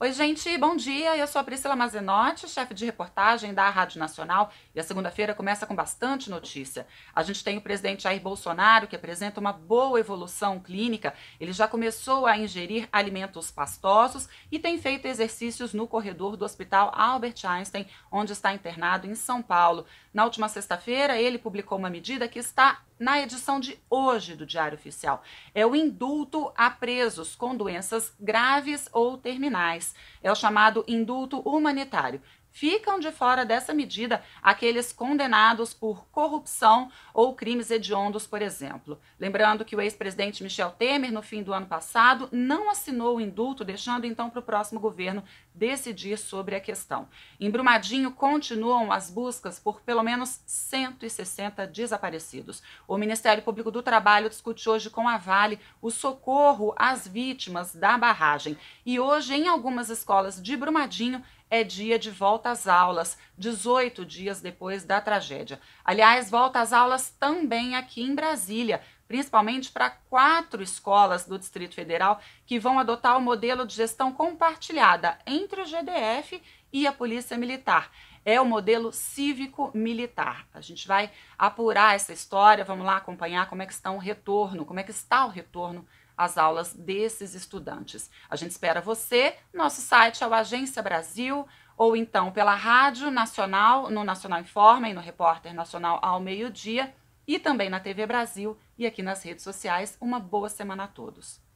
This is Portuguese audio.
Oi, gente, bom dia. Eu sou a Priscila Mazenotti, chefe de reportagem da Rádio Nacional, e a segunda-feira começa com bastante notícia. A gente tem o presidente Jair Bolsonaro, que apresenta uma boa evolução clínica. Ele já começou a ingerir alimentos pastosos e tem feito exercícios no corredor do Hospital Albert Einstein, onde está internado em São Paulo. Na última sexta-feira, ele publicou uma medida que está na edição de hoje do Diário Oficial. É o indulto a presos com doenças graves ou terminais. É o chamado indulto humanitário. Ficam de fora dessa medida aqueles condenados por corrupção ou crimes hediondos, por exemplo. Lembrando que o ex-presidente Michel Temer, no fim do ano passado, não assinou o indulto, deixando então para o próximo governo decidir sobre a questão. Em Brumadinho continuam as buscas por pelo menos 160 desaparecidos. O Ministério Público do Trabalho discute hoje com a Vale o socorro às vítimas da barragem. E hoje, em algumas escolas de Brumadinho, é dia de volta às aulas, 18 dias depois da tragédia. Aliás, volta às aulas também aqui em Brasília, principalmente para quatro escolas do Distrito Federal que vão adotar o modelo de gestão compartilhada entre o GDF e a Polícia Militar. É o modelo cívico-militar. A gente vai apurar essa história, vamos lá acompanhar como é que está o retorno, como é que está o retorno as aulas desses estudantes. A gente espera você. Nosso site é o Agência Brasil ou então pela Rádio Nacional, no Nacional Informa e no Repórter Nacional ao meio-dia e também na TV Brasil e aqui nas redes sociais. Uma boa semana a todos.